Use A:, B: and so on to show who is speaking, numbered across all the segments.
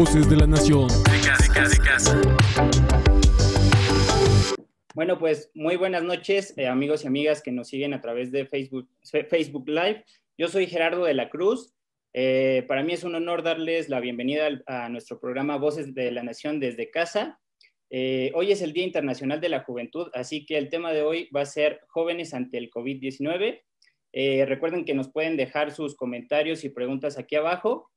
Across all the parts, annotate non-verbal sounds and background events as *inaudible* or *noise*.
A: Voces de la Nación. casa, casa.
B: Bueno, pues muy buenas noches, eh, amigos y amigas que nos siguen a través de Facebook, Facebook Live. Yo soy Gerardo de la Cruz. Eh, para mí es un honor darles la bienvenida a nuestro programa Voces de la Nación desde casa. Eh, hoy es el Día Internacional de la Juventud, así que el tema de hoy va a ser jóvenes ante el COVID-19. recuerden que nos pueden dejar sus comentarios y preguntas aquí abajo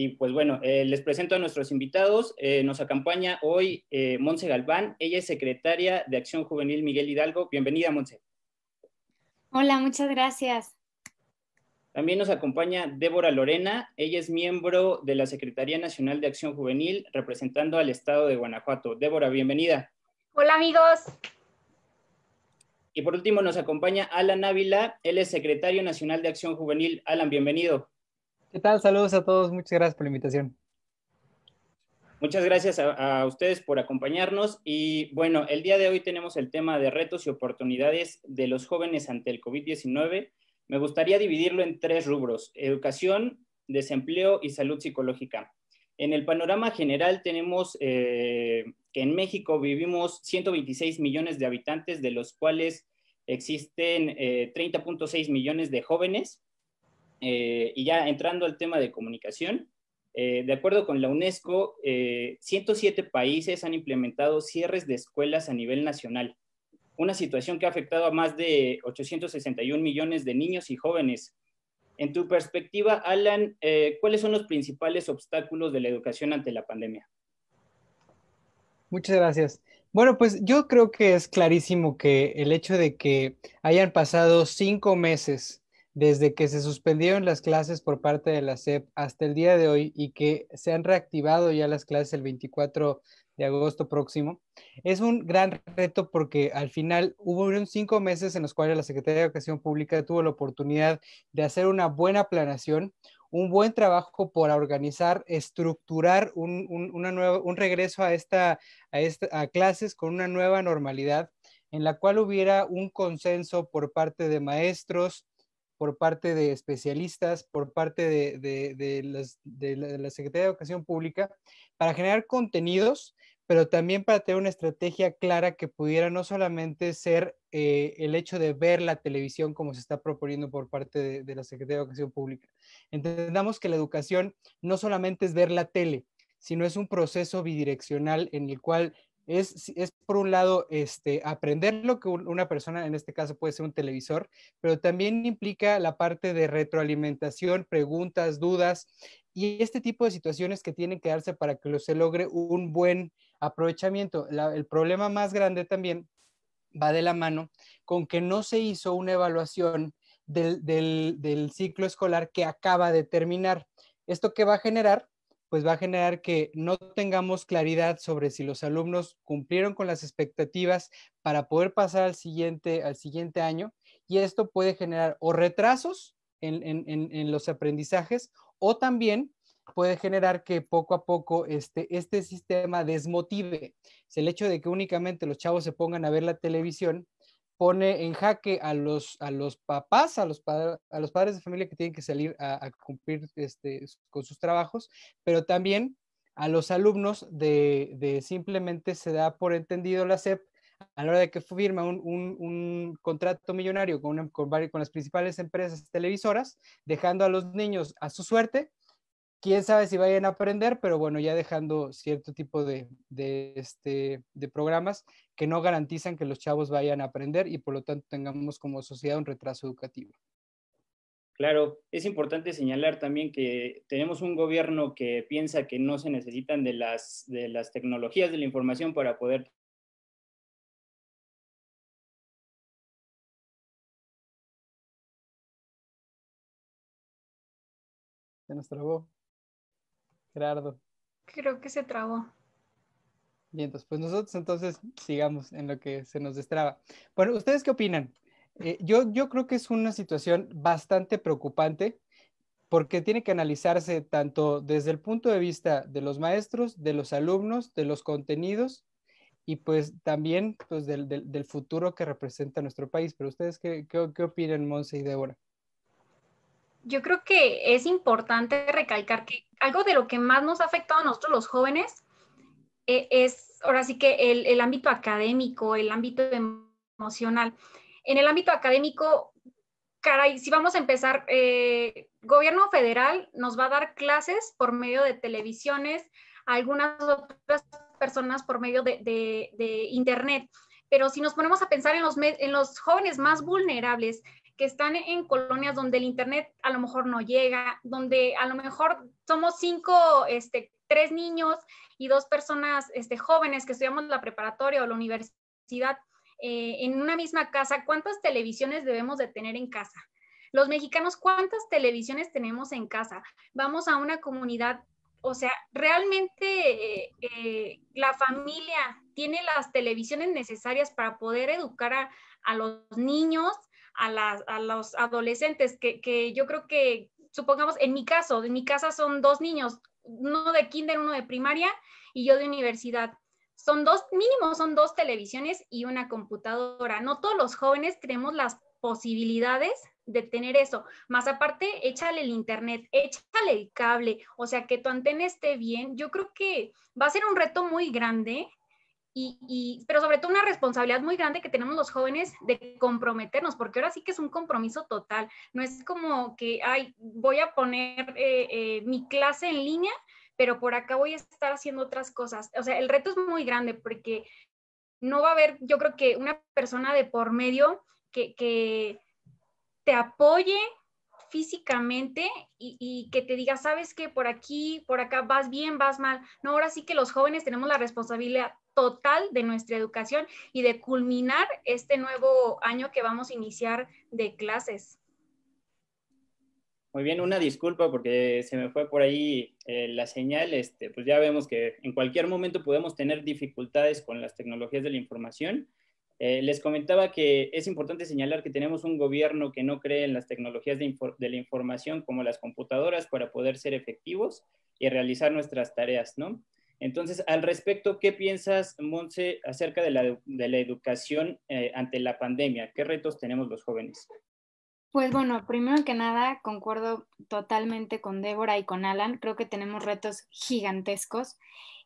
B: y pues bueno, eh, les presento a nuestros invitados. Eh, nos acompaña hoy eh, Monse Galván. Ella es secretaria de Acción Juvenil Miguel Hidalgo. Bienvenida, Monse.
C: Hola, muchas gracias.
B: También nos acompaña Débora Lorena. Ella es miembro de la Secretaría Nacional de Acción Juvenil, representando al Estado de Guanajuato. Débora, bienvenida.
A: Hola, amigos.
B: Y por último nos acompaña Alan Ávila. Él es secretario nacional de Acción Juvenil. Alan, bienvenido.
D: ¿Qué tal? Saludos a todos. Muchas gracias por la invitación.
B: Muchas gracias a, ustedes por acompañarnos y bueno, el día de hoy tenemos el tema de retos y oportunidades de los jóvenes ante el COVID-19. Me gustaría dividirlo en tres rubros, educación, desempleo y salud psicológica. En el panorama general tenemos eh, que en México vivimos 126 millones de habitantes, de los cuales existen 30.6 eh, millones de jóvenes eh, y ya entrando al tema de comunicación, eh, de acuerdo con la UNESCO, 107 eh, países han implementado cierres de escuelas a nivel nacional, una situación que ha afectado a más de 861 millones de niños y jóvenes. En tu perspectiva, Alan, ¿cuáles son los principales obstáculos de la educación ante la pandemia?
D: Muchas gracias. Bueno, pues yo creo que es clarísimo que el hecho de que hayan pasado cinco meses desde que se suspendieron las clases por parte de la SEP hasta el día de hoy y que se han reactivado ya las clases el 24 de agosto próximo, es un gran reto porque al final hubo cinco meses en los cuales la Secretaría de Educación Pública tuvo la oportunidad de hacer una buena planación, un buen trabajo por organizar, estructurar un, una un regreso a, esta, a, esta, a clases con una nueva normalidad en la cual hubiera un consenso por parte de maestros, por parte de especialistas, por parte de, la Secretaría de Educación Pública, para generar contenidos, pero también para tener una estrategia clara que pudiera no solamente ser eh, el hecho de ver la televisión como se está proponiendo por parte de, la Secretaría de Educación Pública. Entendamos que la educación no solamente es ver la tele, sino es un proceso bidireccional en el cual es, por un lado este, aprender lo que una persona, en este caso puede ser un televisor, pero también implica la parte de retroalimentación, preguntas, dudas y este tipo de situaciones que tienen que darse para que se logre un buen aprovechamiento. el problema más grande también va de la mano con que no se hizo una evaluación del, del ciclo escolar que acaba de terminar. ¿Esto que va a generar? pues va a generar que no tengamos claridad sobre si los alumnos cumplieron con las expectativas para poder pasar al siguiente, al siguiente año y esto puede generar o retrasos en, los aprendizajes o también puede generar que poco a poco este, este sistema desmotive. el hecho de que únicamente los chavos se pongan a ver la televisión pone en jaque a los, a los papás, a los, padres, a los padres de familia que tienen que salir a, cumplir este, con sus trabajos, pero también a los alumnos de, simplemente se da por entendido la SEP a la hora de que firma un, contrato millonario con, una, con, con las principales empresas televisoras, dejando a los niños a su suerte quién sabe si vayan a aprender, pero bueno, ya dejando cierto tipo este, de, programas que no garantizan que los chavos vayan a aprender y por lo tanto tengamos como sociedad un retraso educativo.
B: Claro, es importante señalar también que tenemos un gobierno que piensa que no se necesitan de las, de las tecnologías de la información para poder
C: Se nos trabó.
D: Gerardo.
A: Creo que se trabó.
D: Bien, pues nosotros entonces sigamos en lo que se nos destraba. Bueno, ¿ustedes qué opinan? Eh, yo, yo creo que es una situación bastante preocupante porque tiene que analizarse tanto desde el punto de vista de los maestros, de los alumnos, de los contenidos y pues también pues, del, futuro que representa nuestro país. Pero ustedes, ¿qué, qué, qué opinan, Monse y Débora?
A: yo creo que es importante recalcar que algo de lo que más nos ha afectado a nosotros los jóvenes eh, es, ahora sí que el, ámbito académico, el ámbito emocional. En el ámbito académico, caray, si vamos a empezar, eh, gobierno federal nos va a dar clases por medio de televisiones, algunas otras personas por medio de, internet. Pero si nos ponemos a pensar en los, en los jóvenes más vulnerables, que están en colonias donde el Internet a lo mejor no llega, donde a lo mejor somos cinco, este, tres niños y dos personas este, jóvenes que estudiamos la preparatoria o la universidad eh, en una misma casa, ¿cuántas televisiones debemos de tener en casa? Los mexicanos, ¿cuántas televisiones tenemos en casa? Vamos a una comunidad, o sea, realmente eh, la familia tiene las televisiones necesarias para poder educar a, a los niños a, los adolescentes, que, que, yo creo que, supongamos, en mi caso, en mi casa son dos niños, uno de kinder, uno de primaria y yo de universidad. Son dos, mínimo son dos televisiones y una computadora. No todos los jóvenes tenemos las posibilidades de tener eso. Más aparte, échale el internet, échale el cable, o sea, que tu antena esté bien. Yo creo que va a ser un reto muy grande pero sobre todo una responsabilidad muy grande que tenemos los jóvenes de comprometernos, porque ahora sí que es un compromiso total. No es como que, ay, voy a poner eh, eh, mi clase en línea, pero por acá voy a estar haciendo otras cosas. O sea, el reto es muy grande porque no va a haber, yo creo que una persona de por medio que, te apoye físicamente y, y, que te diga, sabes que por aquí, por acá vas bien, vas mal. No, ahora sí que los jóvenes tenemos la responsabilidad total de nuestra educación y de culminar este nuevo año que vamos a iniciar de clases.
B: Muy bien, una disculpa porque se me fue por ahí eh, la señal. Este, pues ya vemos que en cualquier momento podemos tener dificultades con las tecnologías de la información. Eh, les comentaba que es importante señalar que tenemos un gobierno que no cree en las tecnologías de la información como las computadoras para poder ser efectivos y realizar nuestras tareas, ¿no? Entonces, al respecto, ¿qué piensas, Monse, acerca de la, educación eh, ante la pandemia? ¿Qué retos tenemos los jóvenes?
C: Pues bueno, primero que nada, concuerdo totalmente con Débora y con Alan. Creo que tenemos retos gigantescos.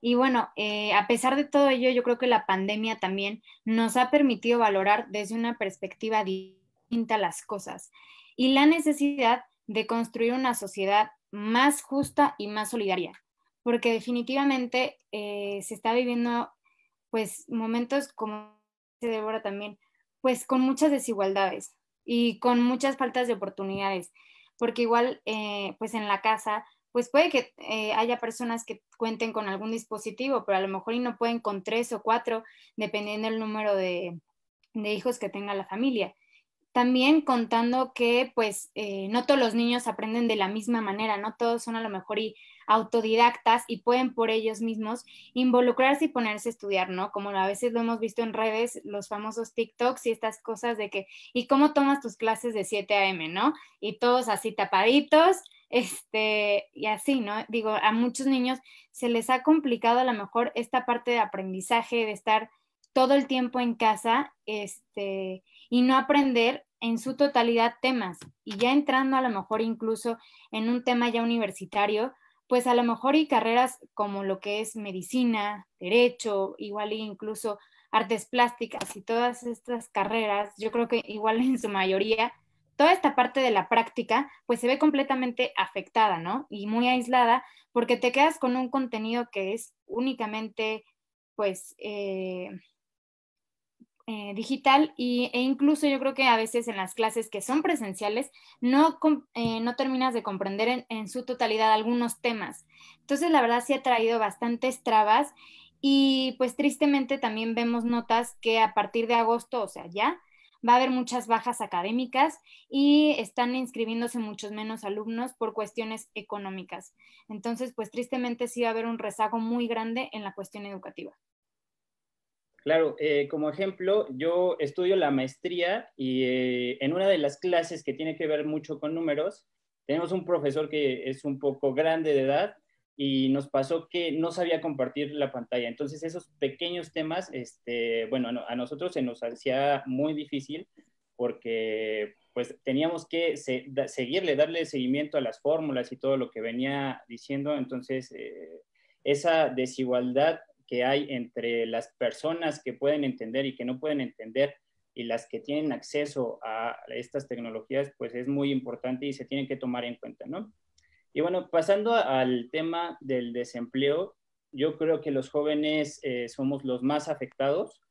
C: Y bueno, eh, a pesar de todo ello, yo creo que la pandemia también nos ha permitido valorar desde una perspectiva distinta las cosas y la necesidad de construir una sociedad más justa y más solidaria porque definitivamente eh, se está viviendo pues momentos como se devora también, pues con muchas desigualdades y con muchas faltas de oportunidades, porque igual eh, pues en la casa pues puede que eh, haya personas que cuenten con algún dispositivo, pero a lo mejor y no pueden con tres o cuatro, dependiendo del número de hijos que tenga la familia. También contando que pues eh, no todos los niños aprenden de la misma manera, no todos son a lo mejor y autodidactas y pueden por ellos mismos involucrarse y ponerse a estudiar, ¿no? Como a veces lo hemos visto en redes, los famosos TikToks y estas cosas de que, ¿y cómo tomas tus clases de 7 a.m., no? Y todos así tapaditos, este, y así, ¿no? Digo, a muchos niños se les ha complicado a lo mejor esta parte de aprendizaje, de estar todo el tiempo en casa, este, y no aprender en su totalidad temas. Y ya entrando a lo mejor incluso en un tema ya universitario, pues a lo mejor y carreras como lo que es medicina, derecho, igual e incluso artes plásticas y todas estas carreras, yo creo que igual *laughs* en su mayoría, toda esta parte de la práctica, pues se ve completamente afectada, ¿no? Y muy aislada, porque te quedas con un contenido que es únicamente, pues, eh, eh, digital y, e incluso yo creo que a veces en las clases que son presenciales no, eh, no terminas de comprender en, en, su totalidad algunos temas. Entonces la verdad sí ha traído bastantes trabas y pues tristemente también vemos notas que a partir de agosto, o sea, ya va a haber muchas bajas académicas y están inscribiéndose muchos menos alumnos por cuestiones económicas. Entonces, pues tristemente sí va a haber un rezago muy grande en la cuestión educativa.
B: Claro, eh, como ejemplo, yo estudio la maestría y eh, en una de las clases que tiene que ver mucho con números, tenemos un profesor que es un poco grande de edad y nos pasó que no sabía compartir la pantalla. Entonces esos pequeños temas, este, bueno, a nosotros se nos hacía muy difícil porque pues teníamos que seguirle, darle seguimiento a las fórmulas y todo lo que venía diciendo. Entonces eh, esa desigualdad que hay entre las personas que pueden entender y que no pueden entender y las que tienen acceso a estas tecnologías, pues es muy importante y se tienen que tomar en cuenta, ¿no? Y bueno, pasando al tema del desempleo, yo creo que los jóvenes eh, somos los más afectados.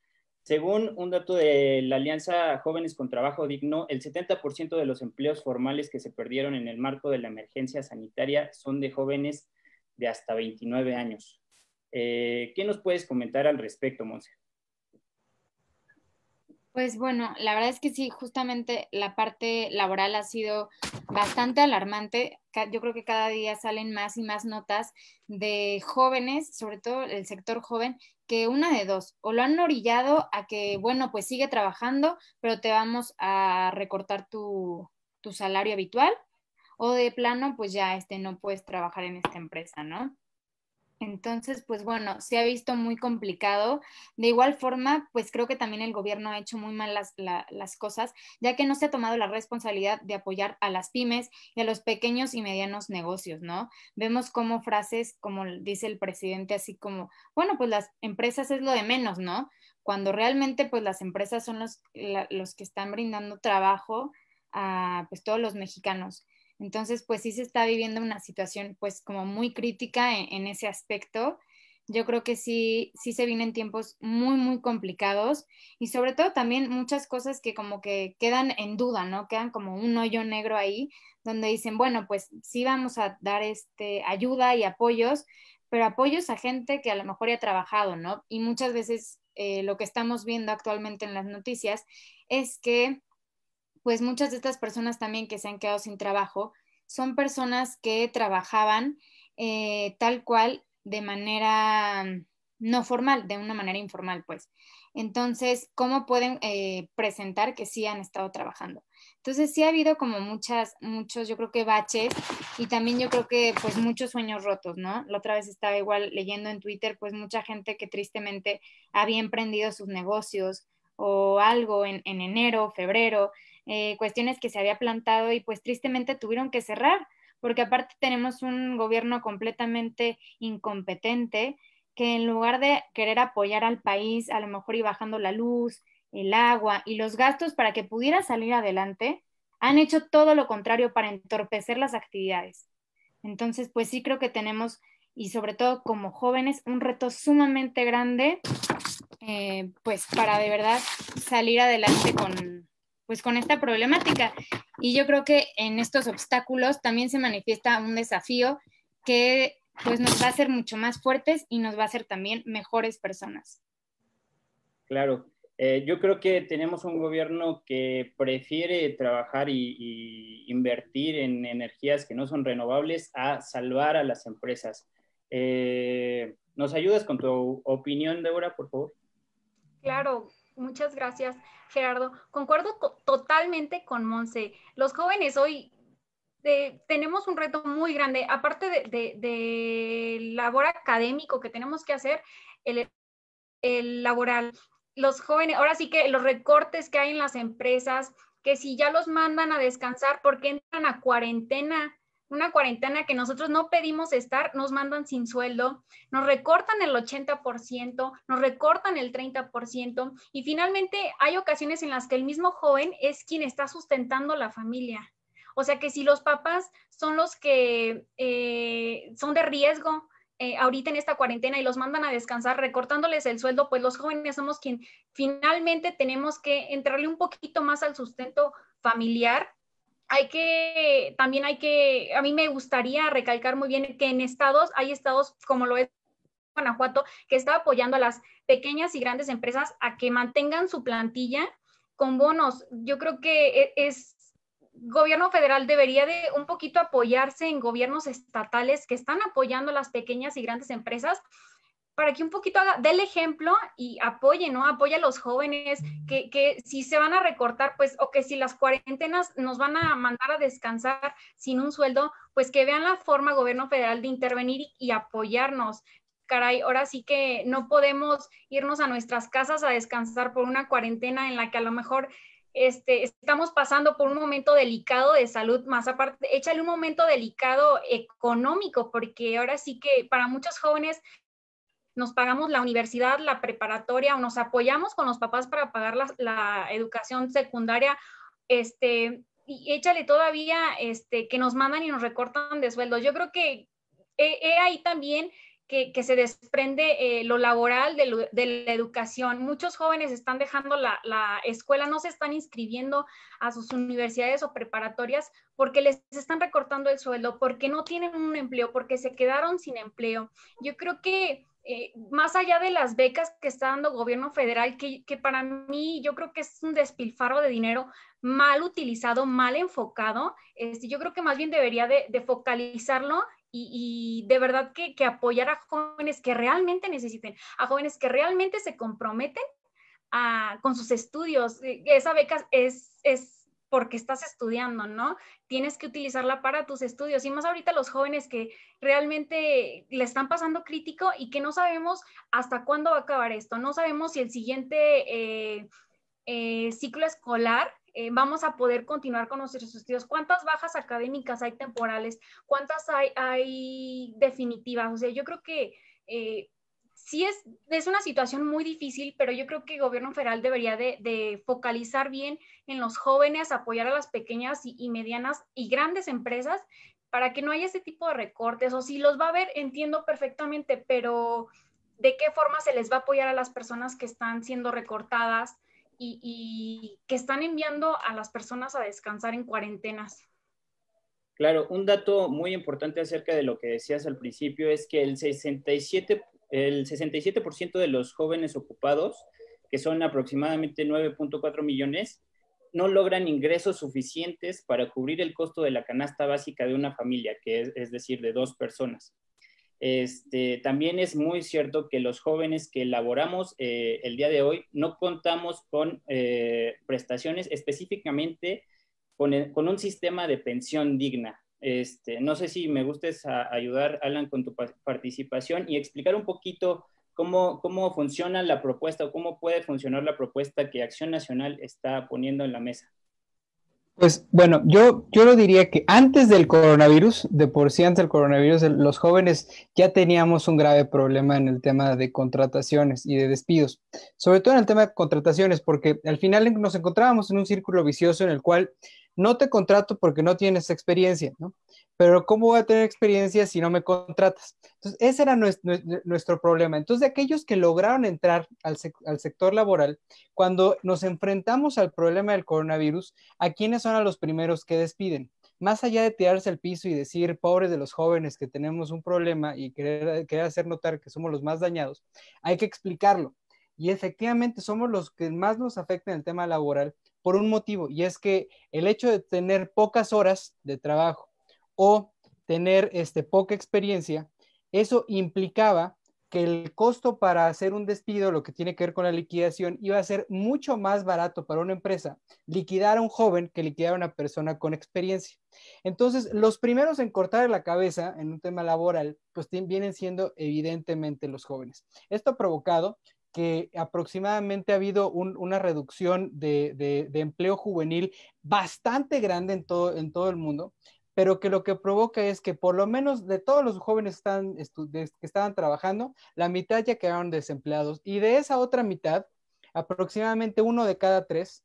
B: Según un dato de la Alianza Jóvenes con Trabajo Digno, el 70% de los empleos formales que se perdieron en el marco de la emergencia sanitaria son de jóvenes de hasta 29 años. Eh, ¿Qué nos puedes comentar al respecto, Monse?
C: Pues bueno, la verdad es que sí, justamente la parte laboral ha sido bastante alarmante. Yo creo que cada día salen más y más notas de jóvenes, sobre todo el sector joven, que una de dos, o lo han orillado a que, bueno, pues sigue trabajando, pero te vamos a recortar tu, tu salario habitual, o de plano, pues ya este, no puedes trabajar en esta empresa, ¿no? Entonces, pues bueno, se ha visto muy complicado. De igual forma, pues creo que también el gobierno ha hecho muy mal las, cosas, ya que no se ha tomado la responsabilidad de apoyar a las pymes y a los pequeños y medianos negocios, ¿no? Vemos como frases, como dice el presidente, así como, bueno, pues las empresas es lo de menos, ¿no? Cuando realmente, pues las empresas son los, los que están brindando trabajo a pues, todos los mexicanos. Entonces, pues sí se está viviendo una situación pues como muy crítica e-, en, ese aspecto. Yo creo que sí, sí se vienen tiempos muy, muy complicados y sobre todo también muchas cosas que como que quedan en duda, ¿no? Quedan como un hoyo negro ahí donde dicen, bueno, pues sí vamos a dar este ayuda y apoyos, pero apoyos a gente que a lo mejor ya ha trabajado, ¿no? Y muchas veces eh, lo que estamos viendo actualmente en las noticias es que pues muchas de estas personas también que se han quedado sin trabajo son personas que trabajaban eh, tal cual de manera mm, no formal, de una manera informal, pues. Entonces, ¿cómo pueden eh, presentar que sí han estado trabajando? Entonces, sí ha habido como muchas, muchos, yo creo que baches y también yo creo que pues muchos sueños rotos, ¿no? La otra vez estaba igual leyendo en Twitter, pues mucha gente que tristemente había emprendido sus negocios o algo en, en enero, febrero, eh, cuestiones que se había plantado y pues tristemente tuvieron que cerrar, porque aparte tenemos un gobierno completamente incompetente que en lugar de querer apoyar al país, a lo mejor y bajando la luz, el agua y los gastos para que pudiera salir adelante, han hecho todo lo contrario para entorpecer las actividades. Entonces, pues sí creo que tenemos, y sobre todo como jóvenes, un reto sumamente grande, eh, pues para de verdad salir adelante con, pues con esta problemática. Y yo creo que en estos obstáculos también se manifiesta un desafío que pues nos va a hacer mucho más fuertes y nos va a hacer también mejores personas.
B: Claro, eh, yo creo que tenemos un gobierno que prefiere trabajar y, invertir en energías que no son renovables a salvar a las empresas. Eh, ¿Nos ayudas con tu opinión, Débora, por favor?
A: Claro, Muchas gracias, Gerardo. Concuerdo totalmente con Monse. Los jóvenes hoy eh, tenemos un reto muy grande, aparte del de, labor académico que tenemos que hacer, el, el laboral. Los jóvenes, ahora sí que los recortes que hay en las empresas, que si ya los mandan a descansar porque entran a cuarentena una cuarentena que nosotros no pedimos estar, nos mandan sin sueldo, nos recortan el 80%, nos recortan el 30% y finalmente hay ocasiones en las que el mismo joven es quien está sustentando la familia. O sea que si los papás son los que eh, son de riesgo, eh, ahorita en esta cuarentena y los mandan a descansar recortándoles el sueldo, pues los jóvenes somos quien finalmente tenemos que entrarle un poquito más al sustento familiar hay que, también hay que, a mí me gustaría recalcar muy bien que en estados, hay estados como lo es Guanajuato, que está apoyando a las pequeñas y grandes empresas a que mantengan su plantilla con bonos. Yo creo que e, es, gobierno federal debería de un poquito apoyarse en gobiernos estatales que están apoyando a las pequeñas y grandes empresas para que un poquito haga, dé el ejemplo y apoye, ¿no? Apoya a los jóvenes que, si se van a recortar, pues, o que si las cuarentenas nos van a mandar a descansar sin un sueldo, pues que vean la forma, gobierno federal, de intervenir y, apoyarnos. Caray, ahora sí que no podemos irnos a nuestras casas a descansar por una cuarentena en la que a lo mejor este, estamos pasando por un momento delicado de salud, más aparte, échale un momento delicado económico, porque ahora sí que para muchos jóvenes nos pagamos la universidad, la preparatoria o nos apoyamos con los papás para pagar la, educación secundaria, este, y échale todavía este, que nos mandan y nos recortan de sueldo. Yo creo que ahí también que, se desprende eh, lo laboral de, la educación. Muchos jóvenes están dejando la, escuela, no se están inscribiendo a sus universidades o preparatorias porque les están recortando el sueldo, porque no tienen un empleo, porque se quedaron sin empleo. Yo creo que eh, más allá de las becas que está dando gobierno federal, que, para mí yo creo que es un despilfarro de dinero mal utilizado, mal enfocado, este, yo creo que más bien debería de, focalizarlo y, de verdad que, apoyar a jóvenes que realmente necesiten, a jóvenes que realmente se comprometen ah, con sus estudios. E, esa beca es porque estás estudiando, ¿no? Tienes que utilizarla para tus estudios. Y más ahorita los jóvenes que realmente le están pasando crítico y que no sabemos hasta cuándo va a acabar esto. No sabemos si el siguiente eh, eh, ciclo escolar eh, vamos a poder continuar con nuestros estudios. ¿Cuántas bajas académicas hay temporales? ¿Cuántas hay, hay definitivas? O sea, yo creo que sí es, una situación muy difícil, pero yo creo que el gobierno federal debería de, focalizar bien en los jóvenes, apoyar a las pequeñas y, medianas y grandes empresas para que no haya ese tipo de recortes. O si los va a haber, entiendo perfectamente, pero ¿de qué forma se les va a apoyar a las personas que están siendo recortadas y, y que están enviando a las personas a descansar en cuarentenas?
B: Claro, un dato muy importante acerca de lo que decías al principio es que el 67% el 67% de los jóvenes ocupados, que son aproximadamente 9.4 millones, no logran ingresos suficientes para cubrir el costo de la canasta básica de una familia, que es, decir, de dos personas. Este, también es muy cierto que los jóvenes que elaboramos eh, el día de hoy no contamos con eh, prestaciones específicamente con, un sistema de pensión digna. Este, no sé si me gustes ayudar, Alan, con tu participación y explicar un poquito cómo, cómo funciona la propuesta o cómo puede funcionar la propuesta que Acción Nacional está poniendo en la mesa.
D: Pues bueno, yo, yo lo diría que antes del coronavirus, de por sí antes del coronavirus, los jóvenes ya teníamos un grave problema en el tema de contrataciones y de despidos, sobre todo en el tema de contrataciones, porque al final nos encontrábamos en un círculo vicioso en el cual no te contrato porque no tienes experiencia, ¿no? Pero ¿cómo voy a tener experiencia si no me contratas? Entonces, ese era nuestro, problema. Entonces, de aquellos que lograron entrar al, sector laboral, cuando nos enfrentamos al problema del coronavirus, ¿a quiénes son a los primeros que despiden? Más allá de tirarse al piso y decir, pobres de los jóvenes que tenemos un problema y querer, querer hacer notar que somos los más dañados, hay que explicarlo. Y efectivamente somos los que más nos afectan el tema laboral por un motivo, y es que el hecho de tener pocas horas de trabajo o tener este, poca experiencia, eso implicaba que el costo para hacer un despido, lo que tiene que ver con la liquidación, iba a ser mucho más barato para una empresa liquidar a un joven que liquidar a una persona con experiencia. Entonces, los primeros en cortar la cabeza en un tema laboral, pues vienen siendo evidentemente los jóvenes. Esto ha provocado que aproximadamente ha habido una reducción de, empleo juvenil bastante grande en todo, el mundo, pero que lo que provoca es que por lo menos de todos los jóvenes que estaban trabajando, la mitad ya quedaron desempleados y de esa otra mitad, aproximadamente uno de cada tres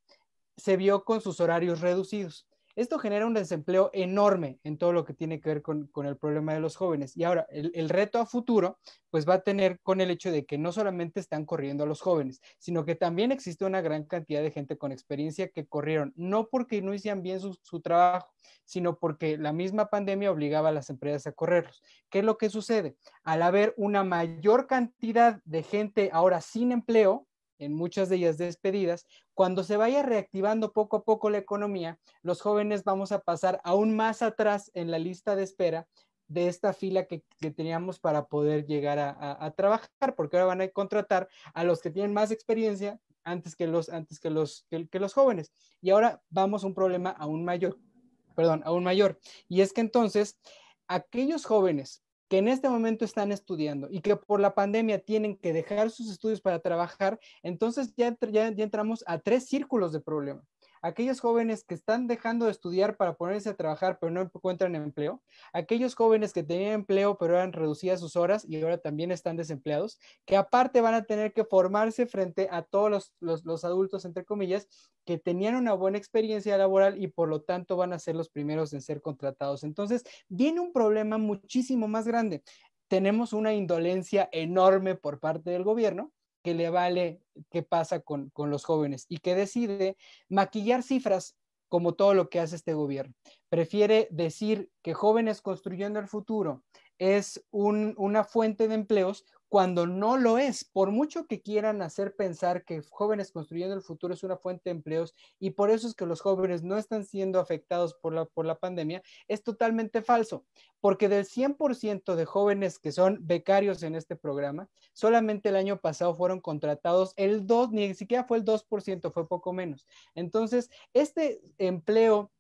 D: se vio con sus horarios reducidos. Esto genera un desempleo enorme en todo lo que tiene que ver con, el problema de los jóvenes. Y ahora, el, reto a futuro, pues va a tener con el hecho de que no solamente están corriendo a los jóvenes, sino que también existe una gran cantidad de gente con experiencia que corrieron, no porque no hicieran bien su, su trabajo, sino porque la misma pandemia obligaba a las empresas a correrlos. ¿Qué es lo que sucede? Al haber una mayor cantidad de gente ahora sin empleo, en muchas de ellas despedidas, cuando se vaya reactivando poco a poco la economía, los jóvenes vamos a pasar aún más atrás en la lista de espera de esta fila que, teníamos para poder llegar a, trabajar, porque ahora van a contratar a los que tienen más experiencia antes que los, antes que los, que, los jóvenes. Y ahora vamos a un problema aún mayor, perdón, aún mayor. Y es que entonces aquellos jóvenes que en este momento están estudiando y que por la pandemia tienen que dejar sus estudios para trabajar, entonces ya, ya, entramos a tres círculos de problemas aquellos jóvenes que están dejando de estudiar para ponerse a trabajar pero no encuentran empleo, aquellos jóvenes que tenían empleo pero eran reducidas sus horas y ahora también están desempleados, que aparte van a tener que formarse frente a todos los, adultos, entre comillas, que tenían una buena experiencia laboral y por lo tanto van a ser los primeros en ser contratados. Entonces, viene un problema muchísimo más grande. Tenemos una indolencia enorme por parte del gobierno que le vale qué pasa con, los jóvenes y que decide maquillar cifras como todo lo que hace este gobierno. Prefiere decir que jóvenes construyendo el futuro es una fuente de empleos cuando no lo es. Por mucho que quieran hacer pensar que jóvenes construyendo el futuro es una fuente de empleos y por eso es que los jóvenes no están siendo afectados por la, por la pandemia, es totalmente falso, porque del 100% de jóvenes que son becarios en este programa, solamente el año pasado fueron contratados el 2, ni siquiera fue el 2%, fue poco menos. Entonces, este empleo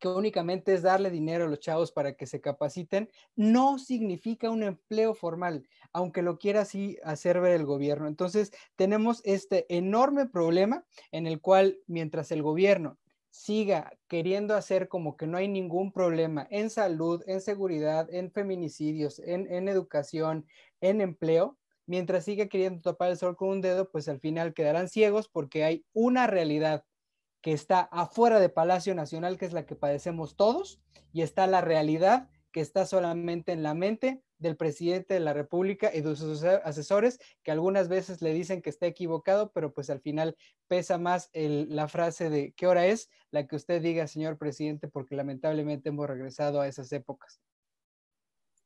D: que únicamente es darle dinero a los chavos para que se capaciten, no significa un empleo formal, aunque lo quiera así hacer ver el gobierno. Entonces, tenemos este enorme problema en el cual mientras el gobierno siga queriendo hacer como que no hay ningún problema en salud, en seguridad, en feminicidios, en, educación, en empleo, mientras siga queriendo tapar el sol con un dedo, pues al final quedarán ciegos porque hay una realidad que está afuera de Palacio Nacional, que es la que padecemos todos, y está la realidad que está solamente en la mente del presidente de la República y de sus asesores, que algunas veces le dicen que está equivocado, pero pues al final pesa más la frase de qué hora es la que usted diga, señor presidente, porque lamentablemente hemos regresado a esas épocas.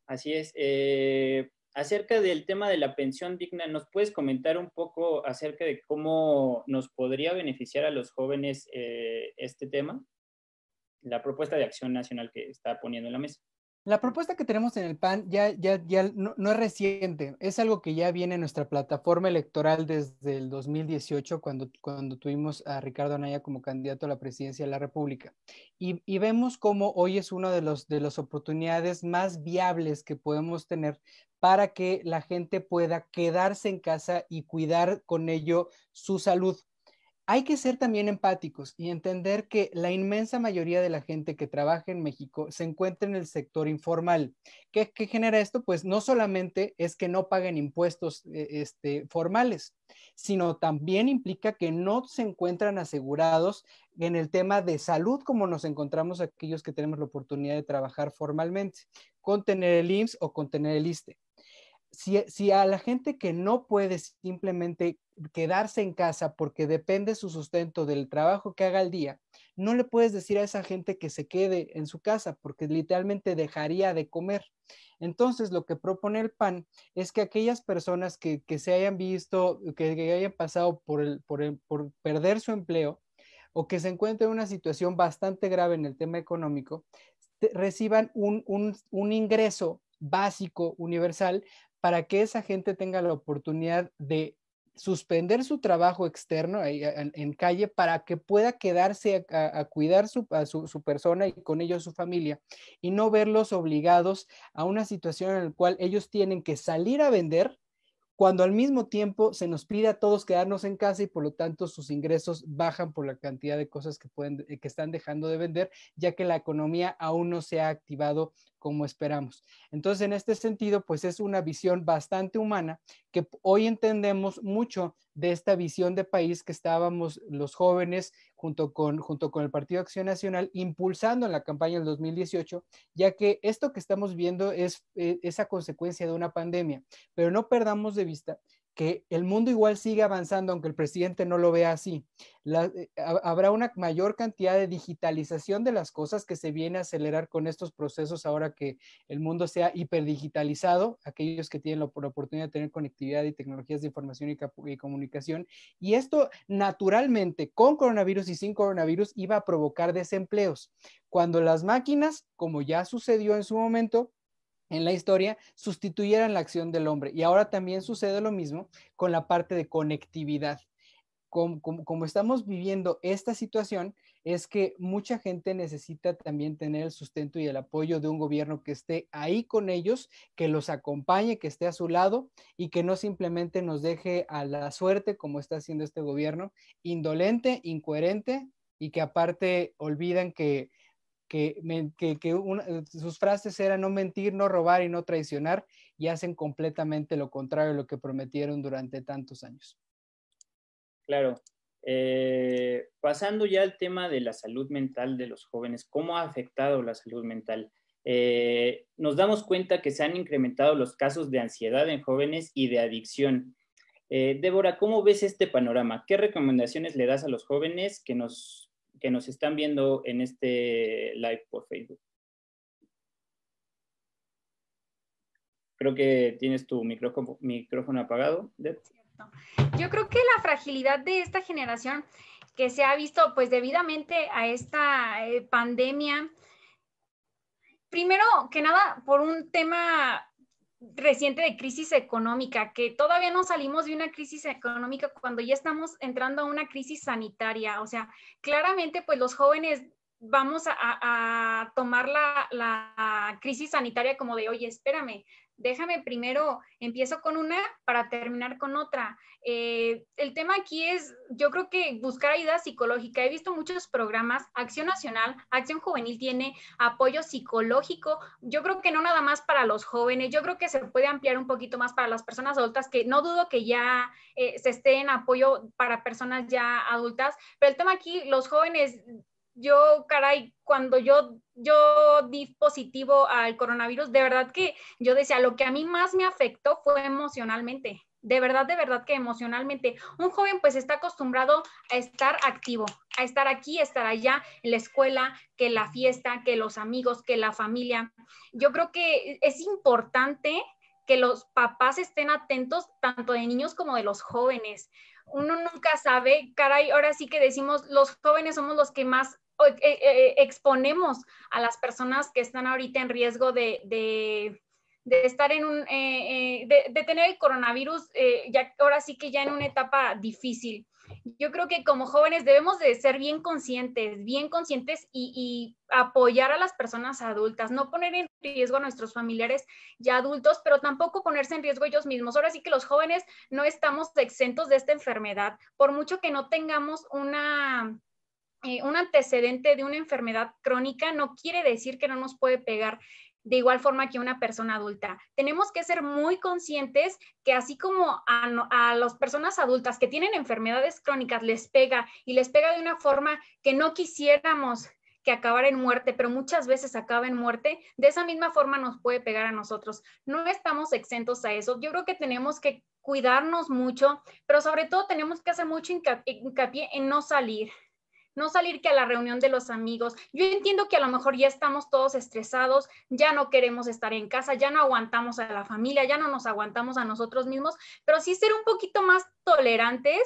B: Así es. Eh, acerca del tema de la pensión digna, ¿nos puedes comentar un poco acerca de cómo nos podría beneficiar a los jóvenes eh, este tema? La propuesta de acción nacional que está poniendo en la mesa.
D: La propuesta que tenemos en el PAN ya, ya, no, es reciente, es algo que ya viene en nuestra plataforma electoral desde el 2018, cuando, cuando tuvimos a Ricardo Anaya como candidato a la presidencia de la República. Y, vemos cómo hoy es una de, los, de las oportunidades más viables que podemos tener para que la gente pueda quedarse en casa y cuidar con ello su salud, hay que ser también empáticos y entender que la inmensa mayoría de la gente que trabaja en México se encuentra en el sector informal. ¿Qué, genera esto? Pues no solamente es que no paguen impuestos eh, este, formales, sino también implica que no se encuentran asegurados en el tema de salud como nos encontramos aquellos que tenemos la oportunidad de trabajar formalmente, con tener el IMSS o con tener el ISTE si, a la gente que no puede simplemente quedarse en casa porque depende su sustento del trabajo que haga al día, no le puedes decir a esa gente que se quede en su casa porque literalmente dejaría de comer. Entonces, lo que propone el PAN es que aquellas personas que, se hayan visto, que, hayan pasado por, perder su empleo o que se encuentren en una situación bastante grave en el tema económico, reciban un, un ingreso básico, universal, para que esa gente tenga la oportunidad de suspender su trabajo externo en, calle para que pueda quedarse a, cuidar a su, persona y con ello a su familia y no verlos obligados a una situación en la cual ellos tienen que salir a vender cuando al mismo tiempo se nos pide a todos quedarnos en casa y por lo tanto sus ingresos bajan por la cantidad de cosas que, pueden, que están dejando de vender, ya que la economía aún no se ha activado como esperamos. Entonces, en este sentido, pues es una visión bastante humana que hoy entendemos mucho de esta visión de país que estábamos los jóvenes junto con, junto con el Partido Acción Nacional impulsando en la campaña del 2018, ya que esto que estamos viendo es eh, esa consecuencia de una pandemia. Pero no perdamos de vista que el mundo igual sigue avanzando, aunque el presidente no lo vea así. Eh, habrá una mayor cantidad de digitalización de las cosas que se viene a acelerar con estos procesos ahora que el mundo sea hiperdigitalizado, aquellos que tienen la, oportunidad de tener conectividad y tecnologías de información y, comunicación. Y esto naturalmente, con coronavirus y sin coronavirus, iba a provocar desempleos. Cuando las máquinas, como ya sucedió en su momento, en la historia sustituyeran la acción del hombre. Y ahora también sucede lo mismo con la parte de conectividad. Como, estamos viviendo esta situación, es que mucha gente necesita también tener el sustento y el apoyo de un gobierno que esté ahí con ellos, que los acompañe, que esté a su lado y que no simplemente nos deje a la suerte como está haciendo este gobierno, indolente, incoherente y que aparte olvidan que que, eh, sus frases eran no mentir, no robar y no traicionar, y hacen completamente lo contrario de lo que prometieron durante tantos años.
B: Claro. Eh, pasando ya al tema de la salud mental de los jóvenes, ¿cómo ha afectado la salud mental? Eh, nos damos cuenta que se han incrementado los casos de ansiedad en jóvenes y de adicción. Débora, ¿cómo ves este panorama? ¿Qué recomendaciones le das a los jóvenes que nos que nos están viendo en este live por Facebook. Creo que tienes tu micrófono, apagado, cierto.
A: Yo creo que la fragilidad de esta generación que se ha visto pues debidamente a esta eh, pandemia, primero que nada por un tema reciente de crisis económica, que todavía no salimos de una crisis económica cuando ya estamos entrando a una crisis sanitaria. O sea, claramente pues los jóvenes vamos a, tomar la, la, crisis sanitaria como de, oye, espérame, déjame primero, empiezo con una para terminar con otra. Eh, el tema aquí es, yo creo que buscar ayuda psicológica. He visto muchos programas, Acción Nacional, Acción Juvenil tiene apoyo psicológico. Yo creo que no nada más para los jóvenes, yo creo que se puede ampliar un poquito más para las personas adultas, que no dudo que ya eh, se esté en apoyo para personas ya adultas, pero el tema aquí, los jóvenes yo, caray, cuando yo, yo di positivo al coronavirus, de verdad que yo decía, lo que a mí más me afectó fue emocionalmente. De verdad, de verdad que emocionalmente. Un joven pues está acostumbrado a estar activo, a estar aquí, estar allá, en la escuela, que la fiesta, que los amigos, que la familia. Yo creo que es importante que los papás estén atentos tanto de niños como de los jóvenes, uno nunca sabe, caray, ahora sí que decimos, los jóvenes somos los que más eh, eh, exponemos a las personas que están ahorita en riesgo de, de, estar en un, eh, de, tener el coronavirus, ahora sí que ya en una etapa difícil. Yo creo que como jóvenes debemos de ser bien conscientes, bien conscientes y, y apoyar a las personas adultas, no poner en riesgo a nuestros familiares ya adultos, pero tampoco ponerse en riesgo ellos mismos. Ahora sí que los jóvenes no estamos exentos de esta enfermedad, por mucho que no tengamos una eh, un antecedente de una enfermedad crónica no quiere decir que no nos puede pegar de igual forma que una persona adulta. Tenemos que ser muy conscientes que así como a, a, las personas adultas que tienen enfermedades crónicas les pega y les pega de una forma que no quisiéramos que acabara en muerte, pero muchas veces acaba en muerte, de esa misma forma nos puede pegar a nosotros. No estamos exentos a eso. Yo creo que tenemos que cuidarnos mucho, pero sobre todo tenemos que hacer mucho hincapié en no salir, no salir que a la reunión de los amigos. Yo entiendo que a lo mejor ya estamos todos estresados, ya no queremos estar en casa, ya no aguantamos a la familia, ya no nos aguantamos a nosotros mismos, pero sí ser un poquito más tolerantes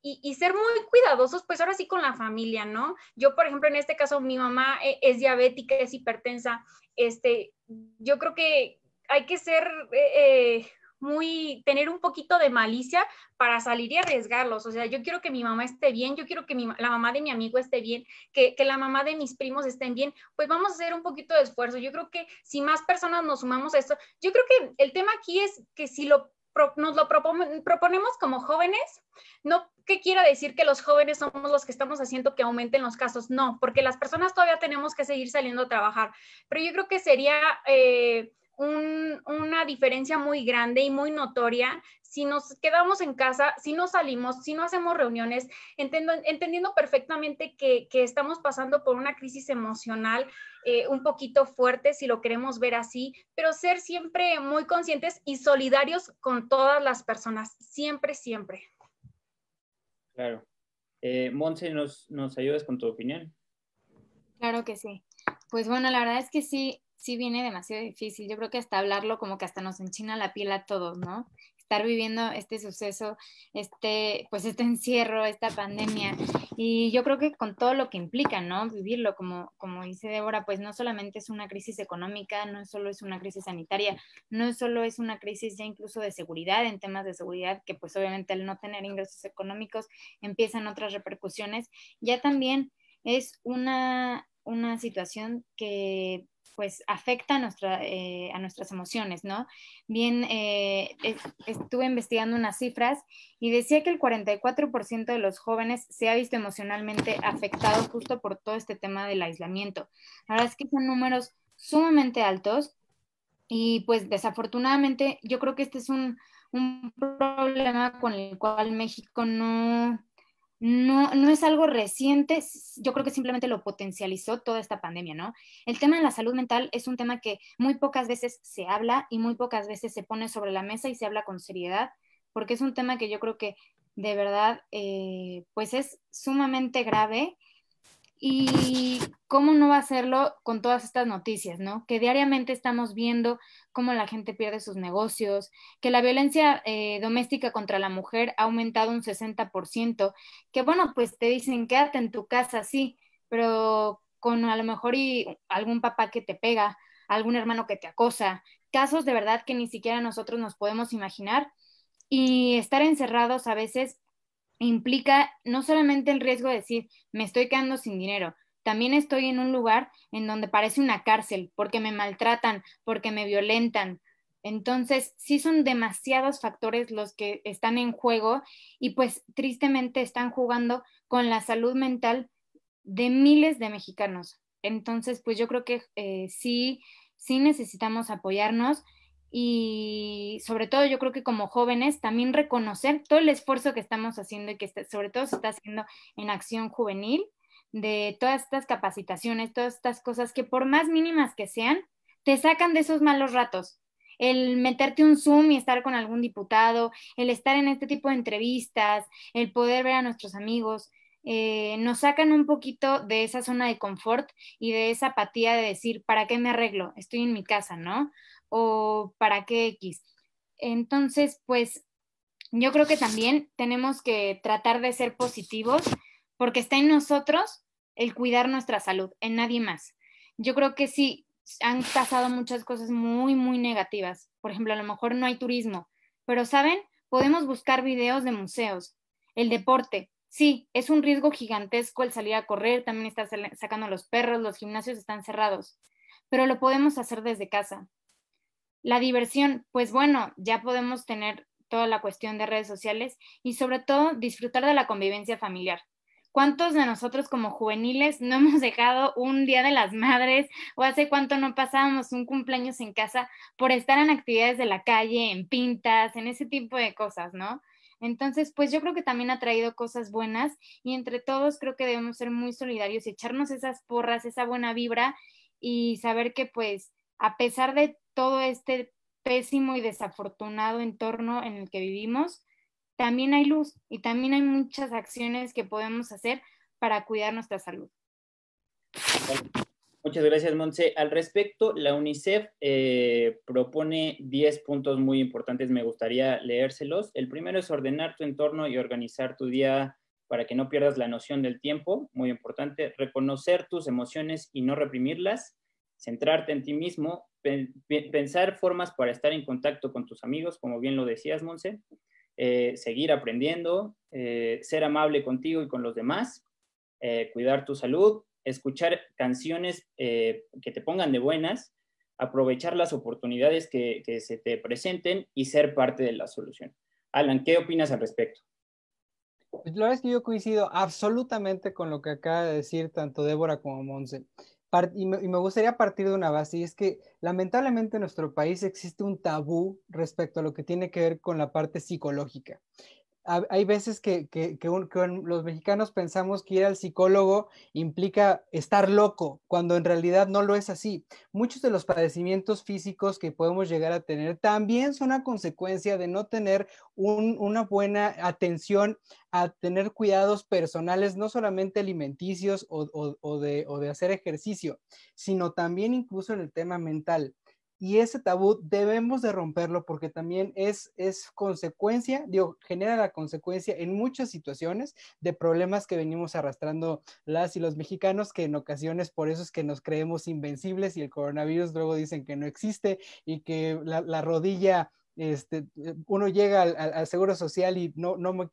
A: y, ser muy cuidadosos, pues ahora sí con la familia, ¿no? Yo, por ejemplo, en este caso, mi mamá eh, es, diabética, es hipertensa, este, yo creo que hay que ser eh, eh, muy, tener un poquito de malicia para salir y arriesgarlos. O sea, yo quiero que mi mamá esté bien, yo quiero que la mamá de mi amigo esté bien, que, la mamá de mis primos estén bien. Pues vamos a hacer un poquito de esfuerzo. Yo creo que si más personas nos sumamos a esto, yo creo que el tema aquí es que si nos lo proponemos como jóvenes, no que quiera decir que los jóvenes somos los que estamos haciendo que aumenten los casos, no, porque las personas todavía tenemos que seguir saliendo a trabajar, pero yo creo que sería eh, una diferencia muy grande y muy notoria si nos quedamos en casa, si no salimos, si no hacemos reuniones, entendiendo perfectamente que, estamos pasando por una crisis emocional eh, un poquito fuerte, si lo queremos ver así, pero ser siempre muy conscientes y solidarios con todas las personas, siempre, siempre.
B: Claro. Eh, Monse, ¿nos, ¿nos ayudas con tu opinión?
A: Claro que sí. Pues bueno, la verdad
C: es que sí, sí viene demasiado difícil. Yo creo que hasta hablarlo como que hasta nos enchina la piel a todos, ¿no? Estar viviendo este suceso, este, pues este encierro, esta pandemia. Y yo creo que con todo lo que implica, ¿no? Vivirlo, como, como dice Débora, pues no solamente es una crisis económica, no solo es una crisis sanitaria, no solo es una crisis ya incluso de seguridad, en temas de seguridad, que pues obviamente al no tener ingresos económicos empiezan otras repercusiones, ya también es una, una situación que pues afecta a, nuestra, eh, a nuestras emociones, ¿no? Bien, eh, estuve investigando unas cifras y decía que el 44% de los jóvenes se ha visto emocionalmente afectado justo por todo este tema del aislamiento. La verdad es que son números sumamente altos y pues desafortunadamente yo creo que este es un, un problema con el cual México no, no, no es algo reciente, yo creo que simplemente lo potencializó toda esta pandemia, ¿no? El tema de la salud mental es un tema que muy pocas veces se habla y muy pocas veces se pone sobre la mesa y se habla con seriedad, porque es un tema que yo creo que de verdad, eh, pues es sumamente grave y cómo no va a hacerlo con todas estas noticias, ¿no? Que diariamente estamos viendo cómo la gente pierde sus negocios, que la violencia eh, doméstica contra la mujer ha aumentado un 60%, que bueno, pues te dicen quédate en tu casa, sí, pero con a lo mejor y algún papá que te pega, algún hermano que te acosa, casos de verdad que ni siquiera nosotros nos podemos imaginar. Y estar encerrados a veces implica no solamente el riesgo de decir, me estoy quedando sin dinero, también estoy en un lugar en donde parece una cárcel, porque me maltratan, porque me violentan. Entonces, sí son demasiados factores los que están en juego y pues tristemente están jugando con la salud mental de miles de mexicanos. Entonces, pues yo creo que eh, sí, sí necesitamos apoyarnos y sobre todo yo creo que como jóvenes también reconocer todo el esfuerzo que estamos haciendo y que sobre todo se está haciendo en acción juvenil de todas estas capacitaciones, todas estas cosas que por más mínimas que sean, te sacan de esos malos ratos. El meterte un Zoom y estar con algún diputado, el estar en este tipo de entrevistas, el poder ver a nuestros amigos, eh, nos sacan un poquito de esa zona de confort y de esa apatía de decir, ¿para qué me arreglo? Estoy en mi casa, ¿no? o para qué X. Entonces, pues yo creo que también tenemos que tratar de ser positivos porque está en nosotros el cuidar nuestra salud, en nadie más. Yo creo que sí, han pasado muchas cosas muy, muy negativas. Por ejemplo, a lo mejor no hay turismo, pero ¿saben? Podemos buscar videos de museos, el deporte. Sí, es un riesgo gigantesco el salir a correr, también está sacando los perros, los gimnasios están cerrados, pero lo podemos hacer desde casa. La diversión, pues bueno, ya podemos tener toda la cuestión de redes sociales y sobre todo disfrutar de la convivencia familiar. ¿Cuántos de nosotros como juveniles no hemos dejado un Día de las Madres o hace cuánto no pasábamos un cumpleaños en casa por estar en actividades de la calle, en pintas, en ese tipo de cosas, ¿no? Entonces, pues yo creo que también ha traído cosas buenas y entre todos creo que debemos ser muy solidarios y echarnos esas porras, esa buena vibra y saber que pues a pesar de todo este pésimo y desafortunado entorno en el que vivimos, también hay luz y también hay muchas acciones que podemos hacer para cuidar nuestra salud.
B: Muchas gracias, Monse. Al respecto, la UNICEF eh, propone 10 puntos muy importantes. Me gustaría leérselos. El primero es ordenar tu entorno y organizar tu día para que no pierdas la noción del tiempo, muy importante. Reconocer tus emociones y no reprimirlas centrarte en ti mismo, pensar formas para estar en contacto con tus amigos, como bien lo decías, Monse, eh, seguir aprendiendo, eh, ser amable contigo y con los demás, eh, cuidar tu salud, escuchar canciones que te pongan de buenas, aprovechar las oportunidades que, se te presenten y ser parte de la solución. Alan, ¿qué opinas al respecto?
D: Pues la verdad es que yo coincido absolutamente con lo que acaba de decir tanto Débora como Monse y me, gustaría partir de una base, y es que lamentablemente en nuestro país existe un tabú respecto a lo que tiene que ver con la parte psicológica hay veces que, los mexicanos pensamos que ir al psicólogo implica estar loco, cuando en realidad no lo es así. Muchos de los padecimientos físicos que podemos llegar a tener también son una consecuencia de no tener una buena atención a tener cuidados personales, no solamente alimenticios o de hacer ejercicio, sino también incluso en el tema mental y ese tabú debemos de romperlo porque también es, es consecuencia, digo, genera la consecuencia en muchas situaciones de problemas que venimos arrastrando las y los mexicanos, que en ocasiones por eso es que nos creemos invencibles y el coronavirus luego dicen que no existe y que la rodilla este, eh, uno llega al, Seguro Social y no, no,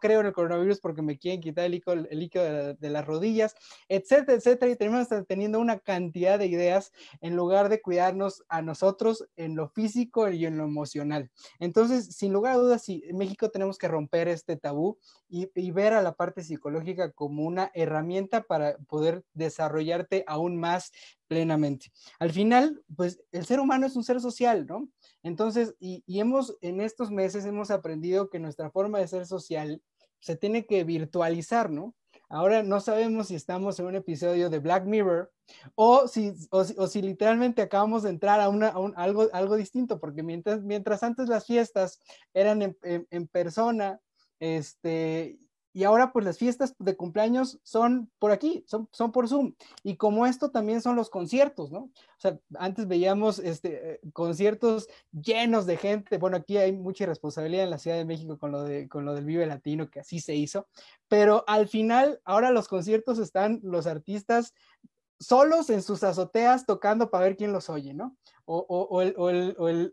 D: creo en el coronavirus porque me quieren quitar el líquido, el líquido de, las rodillas, etcétera, etcétera, y terminamos teniendo una cantidad de ideas en lugar de cuidarnos a nosotros en lo físico y en lo emocional. Entonces, sin lugar a dudas, en México tenemos que romper este tabú y ver a la parte psicológica como una herramienta para poder desarrollarte aún más plenamente. Al final, pues el ser humano es un ser social, ¿no? Entonces, y, hemos, en estos meses hemos aprendido que nuestra forma de ser social se tiene que virtualizar, ¿no? Ahora no sabemos si estamos en un episodio de Black Mirror o si, o, si literalmente acabamos de entrar a, algo, algo distinto, porque mientras, mientras antes las fiestas eran en persona, este, y ahora pues las fiestas de cumpleaños son por aquí, son, son por Zoom. Y como esto también son los conciertos, ¿no? O sea, antes veíamos este, eh, conciertos llenos de gente. Bueno, aquí hay mucha irresponsabilidad en la Ciudad de México con lo, con lo del Vive Latino, que así se hizo. Pero al final, ahora los conciertos están los artistas solos en sus azoteas tocando para ver quién los oye, ¿no? el,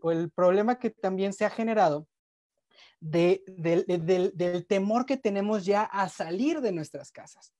D: o el problema que también se ha generado del, temor que tenemos ya a salir de nuestras casas.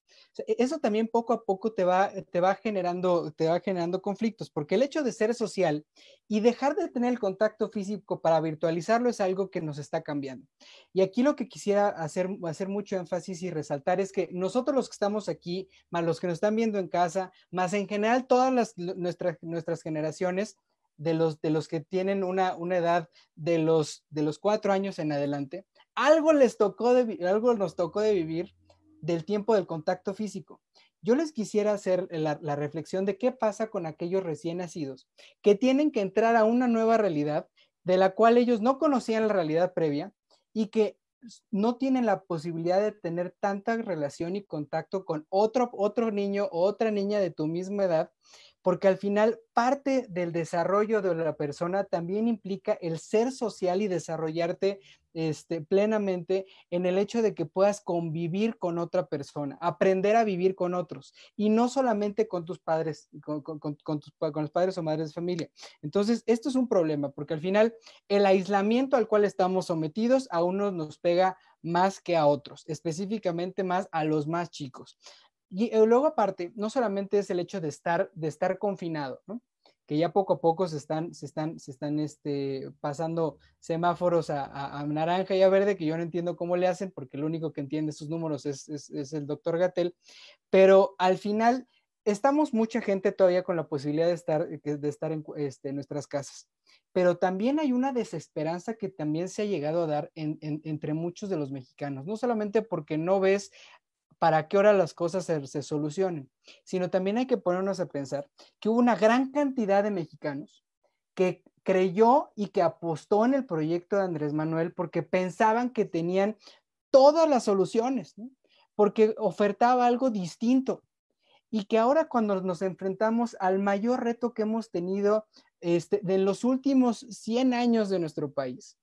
D: E-, eso también poco a poco te va, te, va generando, te va generando conflictos, porque el hecho de ser social y dejar de tener el contacto físico para virtualizarlo es algo que nos está cambiando. Y aquí lo que quisiera hacer, hacer mucho énfasis y resaltar es que nosotros los que estamos aquí, más los que nos están viendo en casa, más en general todas nuestras, nuestras generaciones, de los, de los que tienen una, edad de los, de los cuatro años en adelante, algo les tocó de, algo nos tocó de vivir del tiempo del contacto físico. Yo les quisiera hacer la, reflexión de qué pasa con aquellos recién nacidos que tienen que entrar a una nueva realidad de la cual ellos no conocían la realidad previa y que no tienen la posibilidad de tener tanta relación y contacto con otro, otro niño o otra niña de tu misma edad, porque al final parte del desarrollo de la persona también implica el ser social y desarrollarte este, plenamente en el hecho de que puedas convivir con otra persona, aprender a vivir con otros y no solamente con tus padres, con los padres o madres de familia. Entonces, esto es un problema porque al final el aislamiento al cual estamos sometidos a unos nos pega más que a otros, específicamente más a los más chicos. Y eh, luego aparte, no solamente es el hecho de estar, de estar confinado, que ya poco a poco se están, se están, se están este, pasando semáforos a, naranja y a verde, que yo no entiendo cómo le hacen, porque lo único que entiende sus números es, el doctor Gatel, pero al final estamos mucha gente todavía con la posibilidad de estar, eh, de estar este, en, nuestras casas, pero también hay una desesperanza que también se ha llegado a dar entre muchos de los mexicanos, no solamente porque no ves para qué hora las cosas se, solucionen, sino también hay que ponernos a pensar que hubo una gran cantidad de mexicanos que creyó y que apostó en el proyecto de Andrés Manuel porque pensaban que tenían todas las soluciones, porque ofertaba algo distinto y que ahora cuando nos enfrentamos al mayor reto que hemos tenido este, de los últimos 100 años de nuestro país,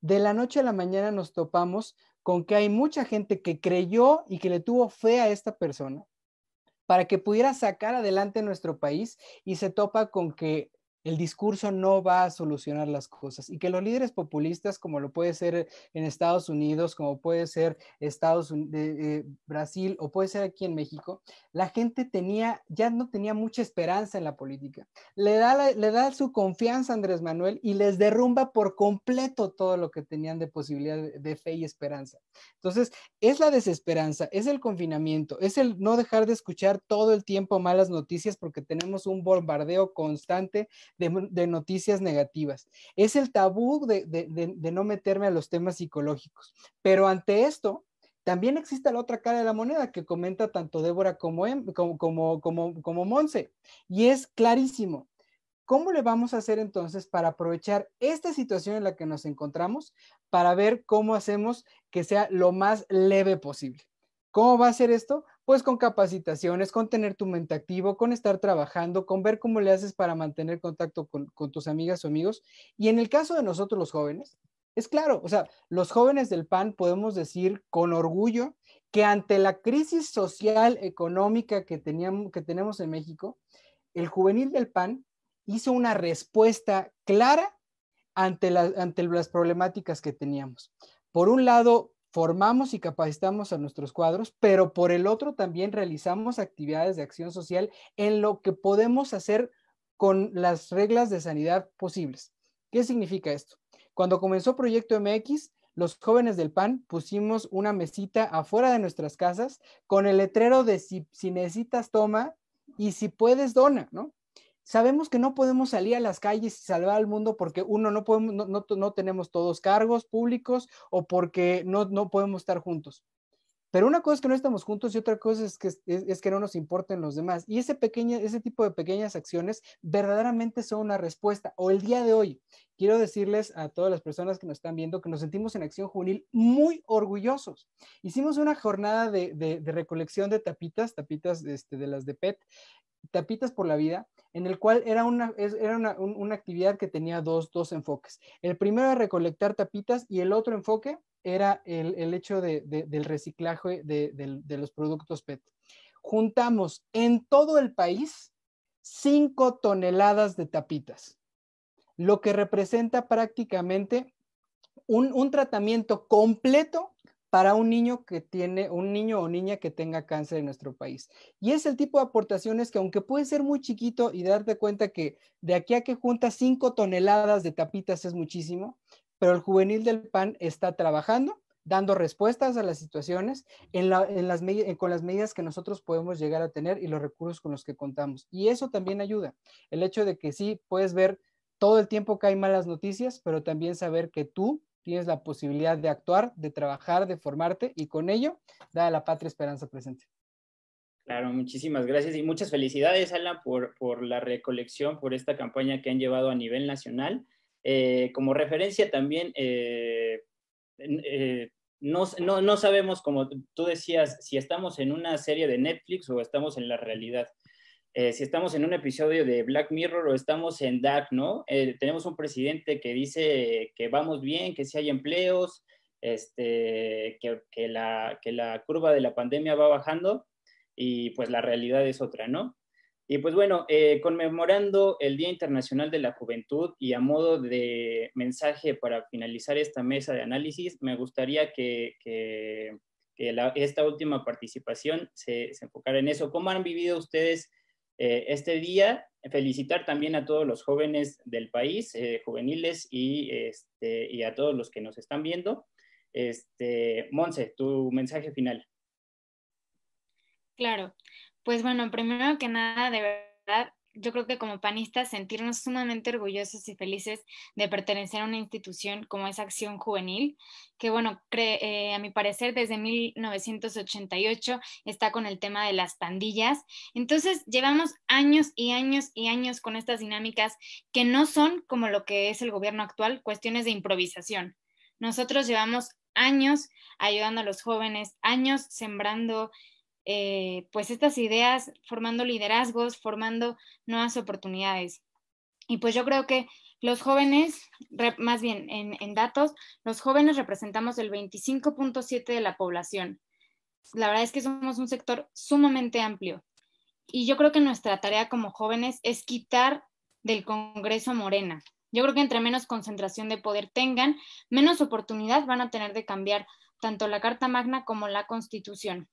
D: de la noche a la mañana nos topamos con que hay mucha gente que creyó y que le tuvo fe a esta persona para que pudiera sacar adelante nuestro país y se topa con que el discurso no va a solucionar las cosas y que los líderes populistas, como lo puede ser en Estados Unidos, como puede ser Estados de eh, Brasil o puede ser aquí en México, la gente tenía, ya no tenía mucha esperanza en la política. Le da, le da su confianza a Andrés Manuel y les derrumba por completo todo lo que tenían de posibilidad de fe y esperanza. Entonces, es la desesperanza, es el confinamiento, es el no dejar de escuchar todo el tiempo malas noticias porque tenemos un bombardeo constante de, noticias negativas. Es el tabú de, no meterme a los temas psicológicos. Pero ante esto, también existe la otra cara de la moneda que comenta tanto Débora em, como, como, como Monse. Y es clarísimo. ¿Cómo le vamos a hacer entonces para aprovechar esta situación en la que nos encontramos para ver cómo hacemos que sea lo más leve posible? ¿Cómo va a ser esto? pues con capacitaciones, con tener tu mente activo, con estar trabajando, con ver cómo le haces para mantener contacto con, tus amigas o amigos. Y en el caso de nosotros los jóvenes, es claro, o sea, los jóvenes del PAN podemos decir con orgullo que ante la crisis social económica que, teníamos, que tenemos en México, el juvenil del PAN hizo una respuesta clara ante, ante las problemáticas que teníamos. Por un lado, formamos y capacitamos a nuestros cuadros, pero por el otro también realizamos actividades de acción social en lo que podemos hacer con las reglas de sanidad posibles. ¿Qué significa esto? Cuando comenzó Proyecto MX, los jóvenes del PAN pusimos una mesita afuera de nuestras casas con el letrero de si, necesitas toma y si puedes dona, ¿no? sabemos que no podemos salir a las calles y salvar al mundo porque uno no podemos, no, no, tenemos todos cargos públicos o porque no, no, podemos estar juntos. Pero una cosa es que no estamos juntos y otra cosa es que, es, que no nos importen los demás. Y ese, pequeño, ese tipo de pequeñas acciones verdaderamente son una respuesta. O el día de hoy, quiero decirles a todas las personas que nos están viendo que nos sentimos en Acción Juvenil muy orgullosos. Hicimos una jornada de, de, de recolección de tapitas, tapitas este, de las de PET, tapitas por la vida, en el cual era una, era una, actividad que tenía dos, enfoques. El primero era recolectar tapitas y el otro enfoque era el, hecho del reciclaje de, los productos PET. Juntamos en todo el país cinco toneladas de tapitas, lo que representa prácticamente un, un tratamiento completo para un niño que tiene, un niño o niña que tenga cáncer en nuestro país. Y es el tipo de aportaciones que aunque puede ser muy chiquito y darte cuenta que de aquí a que juntas cinco toneladas de tapitas es muchísimo, pero el juvenil del PAN está trabajando, dando respuestas a las situaciones en la, en con las medidas que nosotros podemos llegar a tener y los recursos con los que contamos. Y eso también ayuda. El hecho de que sí puedes ver todo el tiempo que hay malas noticias, pero también saber que tú tienes la posibilidad de actuar, de trabajar, de formarte y con ello da a la patria esperanza presente.
B: Claro, muchísimas gracias y muchas felicidades, Alan, por, por la recolección, por esta campaña que han llevado a nivel nacional. Eh, como referencia también, eh, eh, no sabemos, como tú decías, si estamos en una serie de Netflix o estamos en la realidad. Eh, si estamos en un episodio de Black Mirror o estamos en DAC, ¿no? Eh, tenemos un presidente que dice que vamos bien, que si hay empleos, este, que, la, que la curva de la pandemia va bajando y pues la realidad es otra, ¿no? Y pues bueno, eh, conmemorando el Día Internacional de la Juventud y a modo de mensaje para finalizar esta mesa de análisis, me gustaría que, esta última participación se, se, enfocara en eso. ¿Cómo han vivido ustedes eh, este día. Felicitar también a todos los jóvenes del país, eh, juveniles este, y, a todos los que nos están viendo. Este, Monse, tu mensaje final.
C: Claro, pues bueno, primero que nada, de verdad, yo creo que como panistas sentirnos sumamente orgullosos y felices de pertenecer a una institución como es Acción Juvenil, que bueno, eh, a mi parecer desde 1988 está con el tema de las pandillas. Entonces llevamos años y años y años con estas dinámicas que no son como lo que es el gobierno actual, cuestiones de improvisación. Nosotros llevamos años ayudando a los jóvenes, años sembrando eh, pues estas ideas, formando liderazgos, formando nuevas oportunidades. Y pues yo creo que los jóvenes, más bien en, en datos, los jóvenes representamos el 25.7 de la población. La verdad es que somos un sector sumamente amplio. Y yo creo que nuestra tarea como jóvenes es quitar del Congreso Morena. Yo creo que entre menos concentración de poder tengan, menos oportunidad van a tener de cambiar tanto la Carta Magna como la Constitución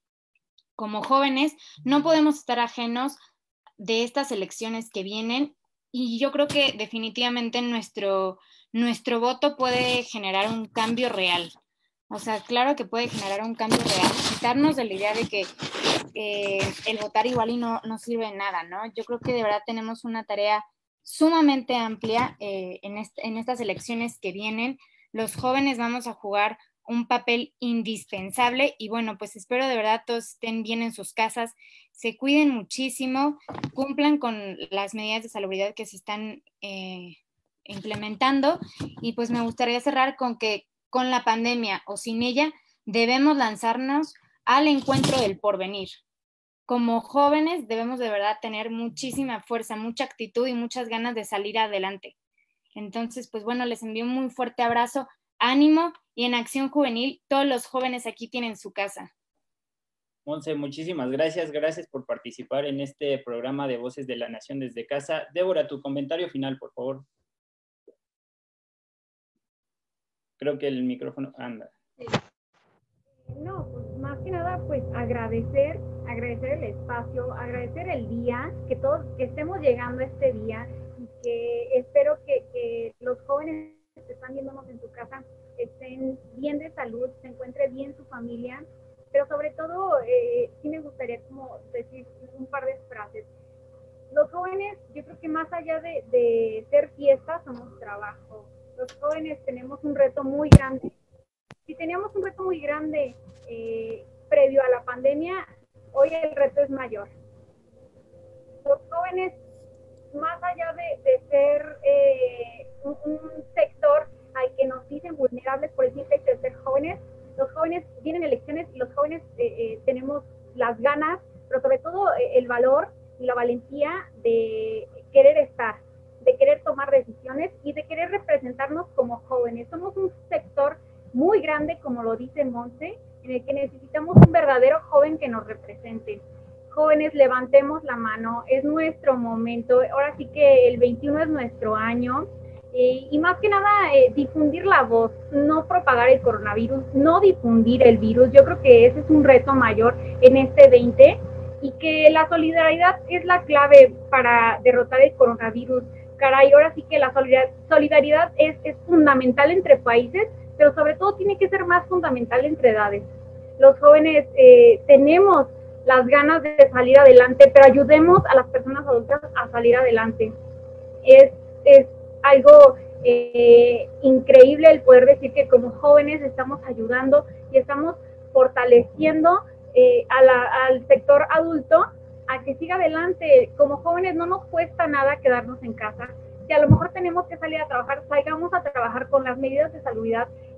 C: como jóvenes no podemos estar ajenos de estas elecciones que vienen y yo creo que definitivamente nuestro, nuestro voto puede generar un cambio real. O sea, claro que puede generar un cambio real, quitarnos de la idea de que eh, el votar igual y no, sirve de nada, ¿no? Yo creo que de verdad tenemos una tarea sumamente amplia eh, en, en estas elecciones que vienen. Los jóvenes vamos a jugar un papel indispensable y bueno, pues espero de verdad todos estén bien en sus casas, se cuiden muchísimo, cumplan con las medidas de salubridad que se están eh, implementando y pues me gustaría cerrar con que con la pandemia o sin ella debemos lanzarnos al encuentro del porvenir. Como jóvenes debemos de verdad tener muchísima fuerza, mucha actitud y muchas ganas de salir adelante. Entonces, pues bueno, les envío un muy fuerte abrazo, ánimo y en Acción Juvenil todos los jóvenes aquí tienen su casa.
B: Once, muchísimas gracias. Gracias por participar en este programa de Voces de la Nación desde casa. Débora, tu comentario final, por favor. Creo que el micrófono anda.
A: Eh, no, pues más que nada, pues agradecer, agradecer el espacio, agradecer el día, que todos que estemos llegando a este día y que espero que, que los jóvenes que están viéndonos en su casa estén bien de salud, se encuentre bien su familia, pero sobre todo eh, sí me gustaría como decir un par de frases. Los jóvenes, yo creo que más allá de, de ser fiesta, somos trabajo. Los jóvenes tenemos un reto muy grande. Si teníamos un reto muy grande eh, previo a la pandemia, hoy el reto es mayor. Los jóvenes, más allá de, ser eh, un, un sector al que nos dicen vulnerables por el simple hecho de ser jóvenes. Los jóvenes tienen elecciones y los jóvenes eh, eh, tenemos las ganas, pero sobre todo eh, el valor y la valentía de querer estar, de querer tomar decisiones y de querer representarnos como jóvenes. Somos un sector muy grande, como lo dice monte en el que necesitamos un verdadero joven que nos represente. Jóvenes, levantemos la mano, es nuestro momento. Ahora sí que el 21 es nuestro año eh, y más que nada, eh, difundir la voz, no propagar el coronavirus, no difundir el virus. Yo creo que ese es un reto mayor en este 20 y que la solidaridad es la clave para derrotar el coronavirus. Caray, ahora sí que la solidaridad es, fundamental entre países, pero sobre todo tiene que ser más fundamental entre edades. Los jóvenes eh, tenemos las ganas de salir adelante, pero ayudemos a las personas adultas a salir adelante. Es, es algo eh, increíble el poder decir que como jóvenes estamos ayudando y estamos fortaleciendo eh, al sector adulto a que siga adelante. Como jóvenes no nos cuesta nada quedarnos en casa. Si a lo mejor tenemos que salir a trabajar, salgamos a trabajar con las medidas de salud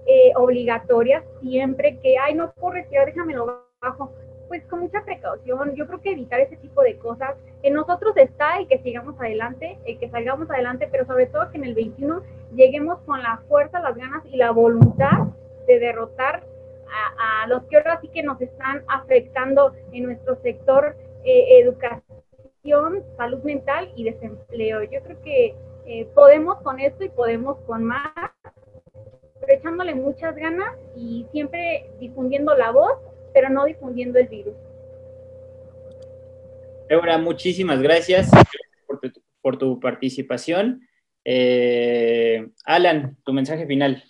A: eh, obligatorias siempre que, ay, no puedo respirar, déjamelo bajo pues con mucha precaución, yo creo que evitar ese tipo de cosas, que nosotros está el que sigamos adelante, el que salgamos adelante, pero sobre todo que en el 21 lleguemos con la fuerza, las ganas y la voluntad de derrotar a, los que ahora sí que nos están afectando en nuestro sector eh, educación, salud mental y desempleo. Yo creo que eh, podemos con esto y podemos con más, pero echándole muchas ganas y siempre difundiendo la voz pero no difundiendo el virus.
B: Débora, muchísimas gracias por tu, participación. Eh, Alan, tu mensaje final.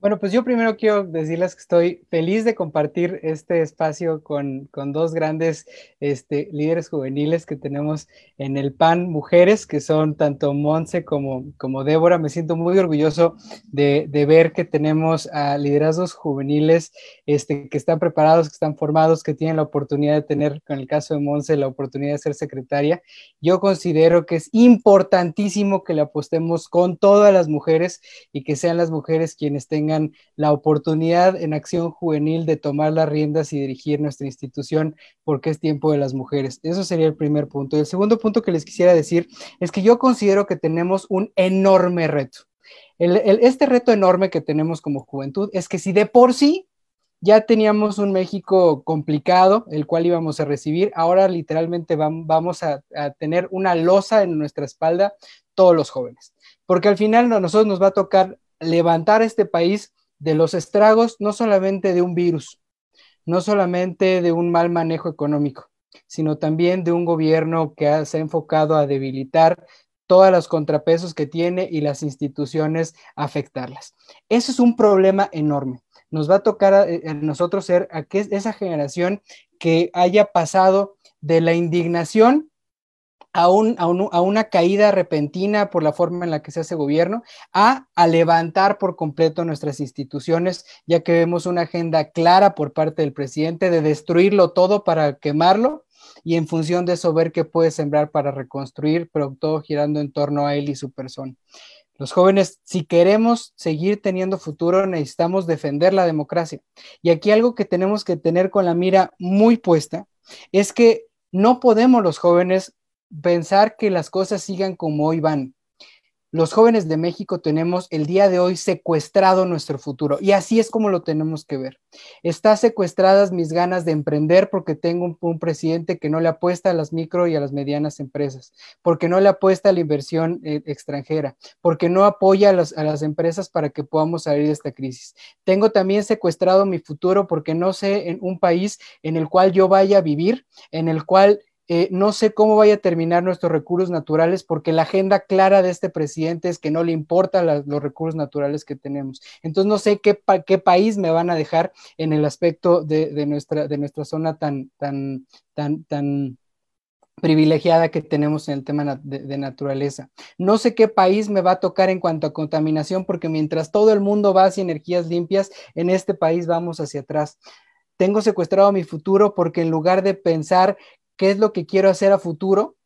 D: Bueno, pues yo primero quiero decirles que estoy feliz de compartir este espacio con, con dos grandes este, líderes juveniles que tenemos en el PAN Mujeres, que son tanto Monse como, como Débora. Me siento muy orgulloso de, ver que tenemos a liderazgos juveniles este, que están preparados, que están formados, que tienen la oportunidad de tener, con el caso de Monse, la oportunidad de ser secretaria. Yo considero que es importantísimo que le apostemos con todas las mujeres y que sean las mujeres quienes tengan la oportunidad en acción juvenil de tomar las riendas y dirigir nuestra institución porque es tiempo de las mujeres. Eso sería el primer punto. El segundo punto que les quisiera decir es que yo considero que tenemos un enorme reto. este reto enorme que tenemos como juventud es que si de por sí ya teníamos un México complicado, el cual íbamos a recibir. Ahora literalmente vamos a, a, tener una losa en nuestra espalda todos los jóvenes, porque al final nosotros nos va a tocar levantar este país de los estragos no solamente de un virus, no solamente de un mal manejo económico, sino también de un gobierno que se ha enfocado a debilitar todos los contrapesos que tiene y las instituciones afectarlas. Eso es un problema enorme. Nos va a tocar a, eh, nosotros ser a que esa generación que haya pasado de la indignación a, una caída repentina por la forma en la que se hace gobierno, a, a, levantar por completo nuestras instituciones, ya que vemos una agenda clara por parte del presidente de destruirlo todo para quemarlo y en función de eso ver qué puede sembrar para reconstruir, pero todo girando en torno a él y su persona. Los jóvenes, si queremos seguir teniendo futuro, necesitamos defender la democracia. Y aquí algo que tenemos que tener con la mira muy puesta es que no podemos los jóvenes pensar que las cosas sigan como hoy van. Los jóvenes de México tenemos el día de hoy secuestrado nuestro futuro y así es como lo tenemos que ver. Está secuestradas mis ganas de emprender porque tengo un, presidente que no le apuesta a las micro y a las medianas empresas, porque no le apuesta a la inversión eh, extranjera, porque no apoya a las, a las empresas para que podamos salir de esta crisis. Tengo también secuestrado mi futuro porque no sé en un país en el cual yo vaya a vivir, en el cual eh, no sé cómo vaya a terminar nuestros recursos naturales porque la agenda clara de este presidente es que no le importan los recursos naturales que tenemos. Entonces no sé qué, país me van a dejar en el aspecto de, nuestra, de nuestra zona tan, tan, tan, tan privilegiada que tenemos en el tema de, de, naturaleza. No sé qué país me va a tocar en cuanto a contaminación, porque mientras todo el mundo va hacia energías limpias, en este país vamos hacia atrás. Tengo secuestrado mi futuro porque en lugar de pensar qué es lo que quiero hacer a futuro,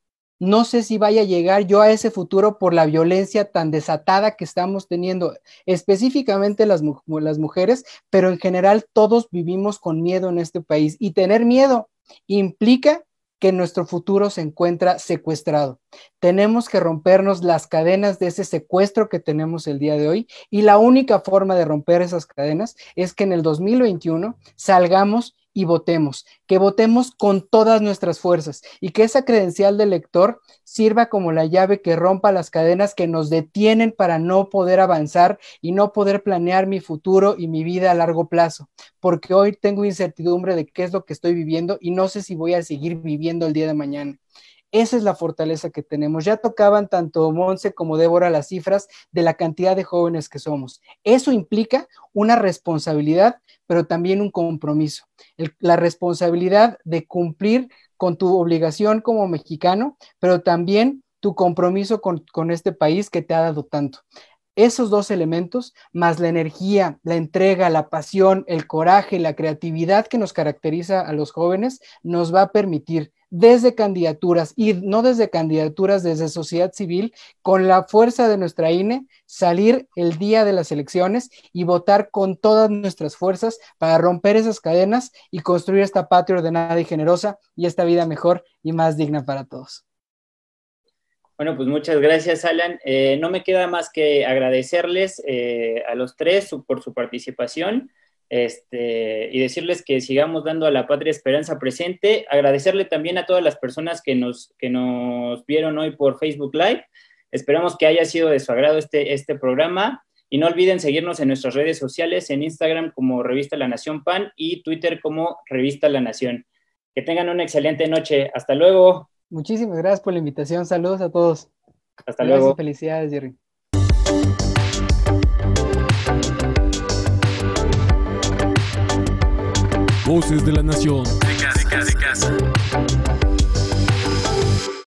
D: no sé si vaya a llegar yo a ese futuro por la violencia tan desatada que estamos teniendo, específicamente las, las mujeres, pero en general todos vivimos con miedo en este país y tener miedo implica que nuestro futuro se encuentra secuestrado. Tenemos que rompernos las cadenas de ese secuestro que tenemos el día de hoy y la única forma de romper esas cadenas es que en el 2021 salgamos y votemos, que votemos con todas nuestras fuerzas y que esa credencial de lector sirva como la llave que rompa las cadenas que nos detienen para no poder avanzar y no poder planear mi futuro y mi vida a largo plazo, porque hoy tengo incertidumbre de qué es lo que estoy viviendo y no sé si voy a seguir viviendo el día de mañana. Esa es la fortaleza que tenemos. Ya tocaban tanto Monse como Débora las cifras de la cantidad de jóvenes que somos. Eso implica una responsabilidad, pero también un compromiso. la responsabilidad de cumplir con tu obligación como mexicano, pero también tu compromiso con, con este país que te ha dado tanto. Esos dos elementos, más la energía, la entrega, la pasión, el coraje, la creatividad que nos caracteriza a los jóvenes, nos va a permitir desde candidaturas y no desde candidaturas, desde sociedad civil, con la fuerza de nuestra INE, salir el día de las elecciones y votar con todas nuestras fuerzas para romper esas cadenas y construir esta patria ordenada y generosa y esta vida mejor y más digna para todos.
B: Bueno, pues muchas gracias, Alan. Eh, no me queda más que agradecerles eh, a los tres por su participación este, y decirles que sigamos dando a la patria esperanza presente. Agradecerle también a todas las personas que nos, que nos vieron hoy por Facebook Live. Esperamos que haya sido de su agrado este, este programa. Y no olviden seguirnos en nuestras redes sociales, en Instagram como Revista La Nación PAN y Twitter como Revista La Nación. Que tengan una excelente noche. Hasta luego.
D: Muchísimas gracias por la invitación. Saludos a todos. Hasta gracias luego. Felicidades, Jerry.
A: Voces de la Nación. De casa, de casa,